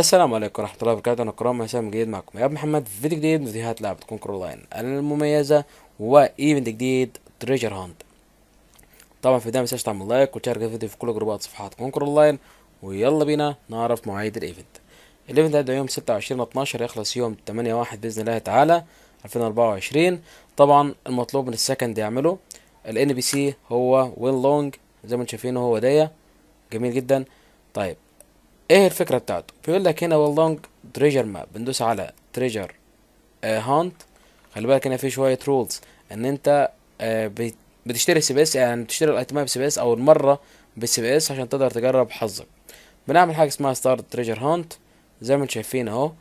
السلام عليكم ورحمة الله وبركاته أنا كرام هشام جديد معكم يا أبو محمد في فيديو جديد من فيديوهات لعبة كونكر لاين المميزة وإيفنت جديد تريجر هانت طبعا في البداية متنساش تعمل لايك وتشارك الفيديو في كل جروبات صفحات كونكر لاين ويلا بينا نعرف مواعيد الإيفنت الإيفنت هيبدأ يوم 26 12 يخلص يوم 8 1 بإذن الله تعالى 2024 طبعا المطلوب من السكند يعمله ال NBC هو وين لونج زي ما انتم شايفينه هو ديه جميل جدا طيب ايه الفكره بتاعته بيقول لك هنا واللونج تريجر ماب بندوس على تريجر هانت آه، خلي بالك هنا في شويه رولز ان انت آه، بتشتري سي بي اس يعني بتشتري الايتمات بسي بي اس او المره بسي بي اس عشان تقدر تجرب حظك بنعمل حاجه اسمها ستارت تريجر هانت زي ما انتم شايفين اهو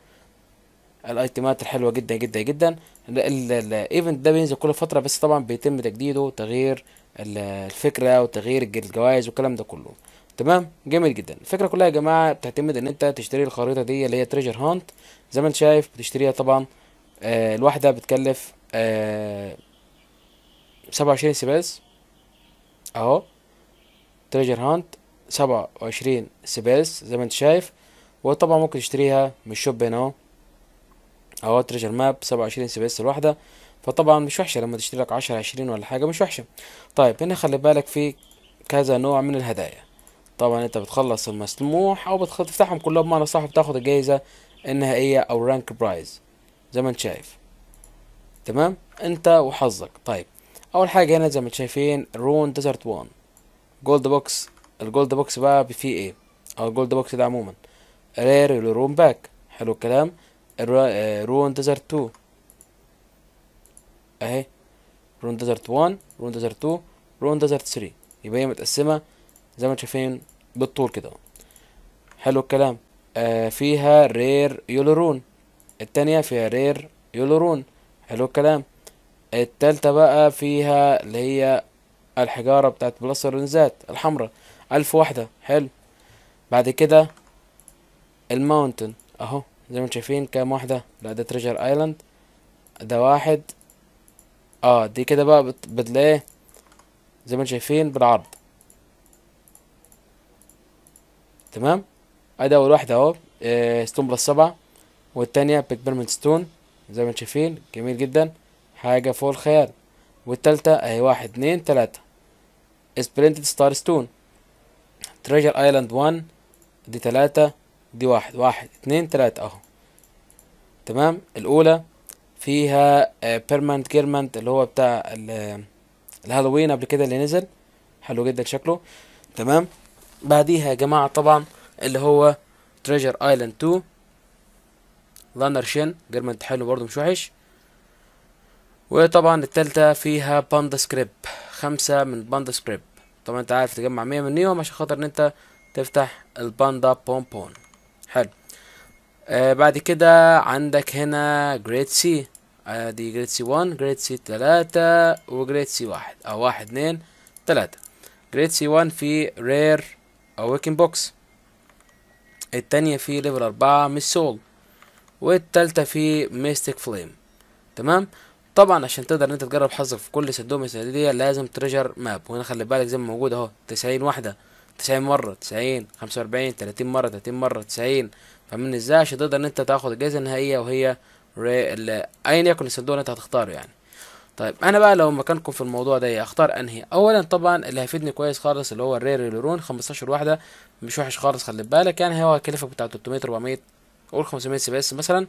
الايتمات الحلوه جدا جدا جدا الايفنت ده بينزل كل فتره بس طبعا بيتم تجديده وتغيير الفكره وتغيير الجوائز والكلام ده كله تمام جامد جدا الفكره كلها يا جماعه بتعتمد ان انت تشتري الخريطه دي اللي هي تريجر هانت زي ما انت شايف بتشتريها طبعا آه الواحده بتكلف آه وعشرين سباس اهو تريجر هانت سبعة وعشرين سباس زي ما انت شايف وطبعا ممكن تشتريها من الشوب هنا اهو اهو تريجر ماب سبعة وعشرين سباس الواحده فطبعا مش وحشه لما تشتري لك عشرة عشرين ولا حاجه مش وحشه طيب هنا خلي بالك في كذا نوع من الهدايا طبعا انت بتخلص المسموح او بتفتحهم كلهم بمعنى صح بتاخد الجايزة النهائية او رانك برايز زي ما انت شايف تمام انت وحظك طيب اول حاجة هنا زي ما انت شايفين رون ديزرت وان جولد بوكس الجولد بوكس بقى فيه ايه او الجولد بوكس ده عموما رير رون باك حلو الكلام رون ديزرت تو اهي رون ديزرت وان رون ديزرت تو رون ديزرت ثري يبقى هي متقسمة زي ما انتم شايفين بالطول كده حلو الكلام آه فيها رير يولورون التانية فيها رير يولورون حلو الكلام التالتة بقى فيها اللي هي الحجارة بتاعت الرنزات الحمراء ألف واحدة حلو بعد كده الماونتن اهو زي ما انتم شايفين كام واحدة لا ده تريجر ايلاند ده واحد اه دي كده بقى بتلاقيه زي ما انتم شايفين بالعرض تمام ادي اول واحده اهو ستون آه، بلس سبعة والتانية بيك بيرمنت ستون زي ما انتم شايفين جميل جدا حاجة فوق الخيال والتالتة اهي واحد اتنين تلاتة سبرنتد ستار ستون تريجر ايلاند وان دي تلاتة دي واحد واحد اتنين تلاتة اهو تمام الاولى فيها بيرمنت آه، جيرمنت اللي هو بتاع الهالوين قبل كده اللي نزل حلو جدا شكله تمام بعديها يا جماعة طبعا اللي هو تريجر ايلاند 2 لانر شين جيرمنت حلو برضه مش وحش وطبعا التالتة فيها باندا سكريب خمسة من باندا سكريب طبعا انت عارف تجمع مية منيهم عشان خاطر ان انت تفتح الباندا بومبون حلو آه بعد كده عندك هنا جريد سي آه دي جريد سي 1 جريد سي 3 وجريد سي 1 او 1 2 3 جريد سي 1 في رير اوكن بوكس التانية في ليفل أربعة مش سول والتالتة في ميستيك فليم تمام طبعا عشان تقدر ان انت تجرب حظك في كل صندوق من دي لازم تريجر ماب وهنا خلي بالك زي ما موجود اهو تسعين واحدة تسعين مرة تسعين خمسة وأربعين تلاتين مرة تلاتين مرة تسعين فاهمني ازاي عشان تقدر ان انت تاخد الجائزة النهائية وهي ري... ايا يكن الصندوق اللي انت هتختاره يعني طيب انا بقى لو مكانكم في الموضوع ده اختار انهي اولا طبعا اللي هيفيدني كويس خالص اللي هو الرير لورون 15 واحده مش وحش خالص خلي بالك يعني هو كلفه بتاع 300 400 قول 500 سي بي اس مثلا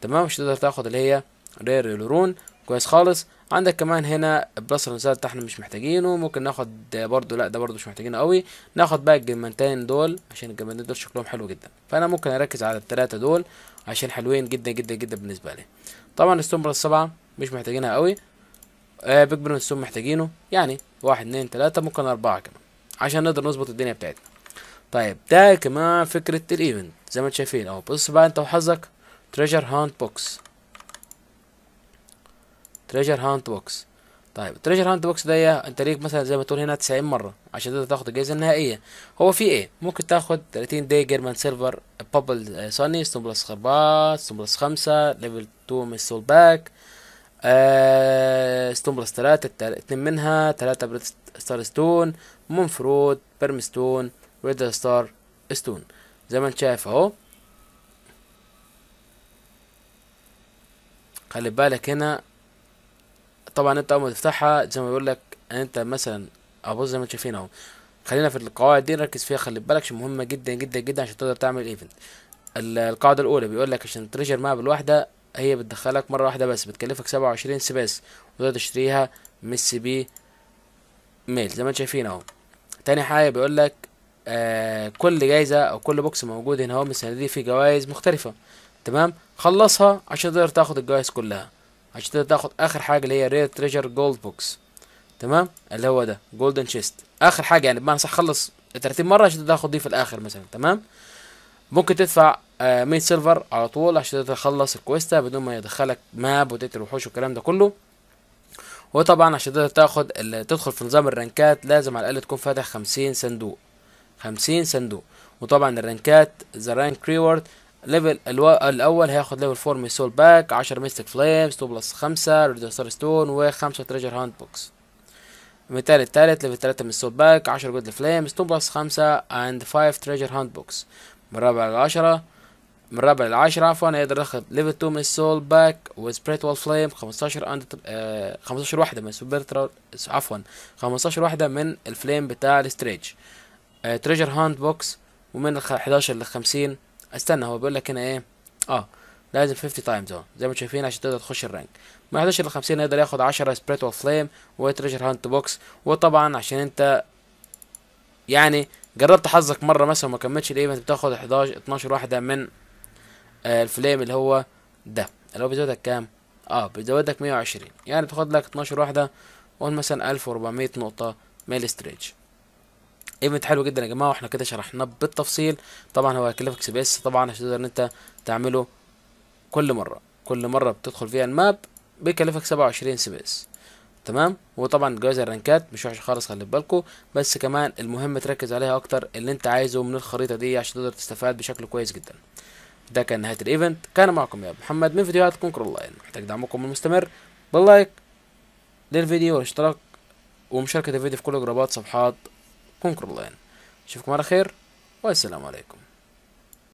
تمام مش تقدر تاخد اللي هي رير لورون كويس خالص عندك كمان هنا بلس الرنسات احنا مش محتاجينه ممكن ناخد برضو لا ده برضو مش محتاجينه قوي ناخد بقى الجمنتين دول عشان الجمنتين دول شكلهم حلو جدا فانا ممكن اركز على التلاته دول عشان حلوين جدا جدا جدا بالنسبه لي طبعا الستون السبعه مش محتاجينها قوي آه بيج برين ستون محتاجينه يعني واحد اتنين تلاتة ممكن اربعة كمان عشان نقدر نظبط الدنيا بتاعتنا طيب ده كمان فكرة الايفنت زي ما أنت شايفين اهو بص بقى انت وحظك تريجر هانت بوكس تريجر هانت بوكس طيب تريجر هانت بوكس ده انت ليك مثلا زي ما تقول هنا 90 مره عشان تقدر تاخد الجائزه النهائيه هو في ايه ممكن تاخد 30 دي جيرمان سيلفر بابل آه، سوني ستون بلس أربعة ستون بلس خمسة ليفل 2 من السول باك آه ستون بلس ثلاثة اتنين منها ثلاثة بريد ستار ستون منفرود برم ستون ريد ستار ستون زي ما انت شايف اهو خلي بالك هنا طبعا انت اول ما تفتحها زي ما بيقول لك انت مثلا اهو زي ما انت شايفين اهو خلينا في القواعد دي نركز فيها خلي بالك عشان مهمه جدا جدا جدا عشان تقدر تعمل ايفنت القاعده الاولى بيقول لك عشان تريجر ماب الواحده هي بتدخلك مرة واحدة بس بتكلفك سبعة وعشرين سباس وتقدر تشتريها من السي بي ميل زي ما انتم شايفين اهو تاني حاجة بيقول لك آه كل جايزة او كل بوكس موجود هنا اهو من السنة دي فيه جوائز مختلفة تمام خلصها عشان تقدر تاخد الجوائز كلها عشان تقدر تاخد اخر حاجة اللي هي رير تريجر جولد بوكس تمام اللي هو ده جولدن شيست اخر حاجة يعني بمعنى صح خلص 30 مرة عشان تاخد دي في الاخر مثلا تمام ممكن تدفع ميت مين سيرفر على طول عشان تخلص الكويستا بدون ما يدخلك ماب وتقتل وحوش والكلام ده كله وطبعا عشان تقدر تاخد تدخل في نظام الرانكات لازم على الاقل تكون فاتح خمسين صندوق خمسين صندوق وطبعا الرانكات ذا رانك ريورد ليفل الو... الاول هياخد ليفل 4 من سول باك 10 ميستيك فليمز 2 بلس 5 ريد ستار ستون و5 تريجر هاند بوكس المثال الثالث ليفل 3 من سول باك 10 جود فليمز 2 بلس 5 اند 5 تريجر هاند بوكس من الرابع لعشره 10 من ربع لعشرة عفوا اقدر اخد ليفل 2 من السول باك وول فليم 15 اند آه 15 واحدة من سوبر عفوا 15 واحدة من الفليم بتاع الستريج آه تريجر هاند بوكس ومن ال 11 ل 50 استنى هو بيقول لك هنا ايه اه لازم 50 تايم زون زي ما انتم شايفين عشان تقدر تخش الرانك من 11 ل 50 يقدر ياخد 10 سبريت وول فليم وتريجر هانت بوكس وطبعا عشان انت يعني جربت حظك مره مثلا وما كملتش الايفنت بتاخد 11 12 واحده من آه، الفليم اللي هو ده اللي هو بيزودك كام اه بيزودك 120 يعني بتاخد لك 12 واحده قول مثلا 1400 نقطه ميل ستريتش ايفنت حلو جدا يا جماعه واحنا كده شرحناه بالتفصيل طبعا هو هيكلفك سبيس طبعا تقدر ان انت تعمله كل مره كل مره بتدخل فيها الماب بيكلفك 27 سبيس تمام وطبعا جواز الرانكات مش وحش خالص خلي بالكو بس كمان المهم تركز عليها اكتر اللي انت عايزه من الخريطه دي عشان تقدر تستفاد بشكل كويس جدا ده كان نهاية الايفنت كان معكم يا محمد من فيديوهات كونكر اونلاين محتاج دعمكم المستمر باللايك للفيديو والاشتراك ومشاركة الفيديو في كل جروبات صفحات كونكر اونلاين اشوفكم على خير والسلام عليكم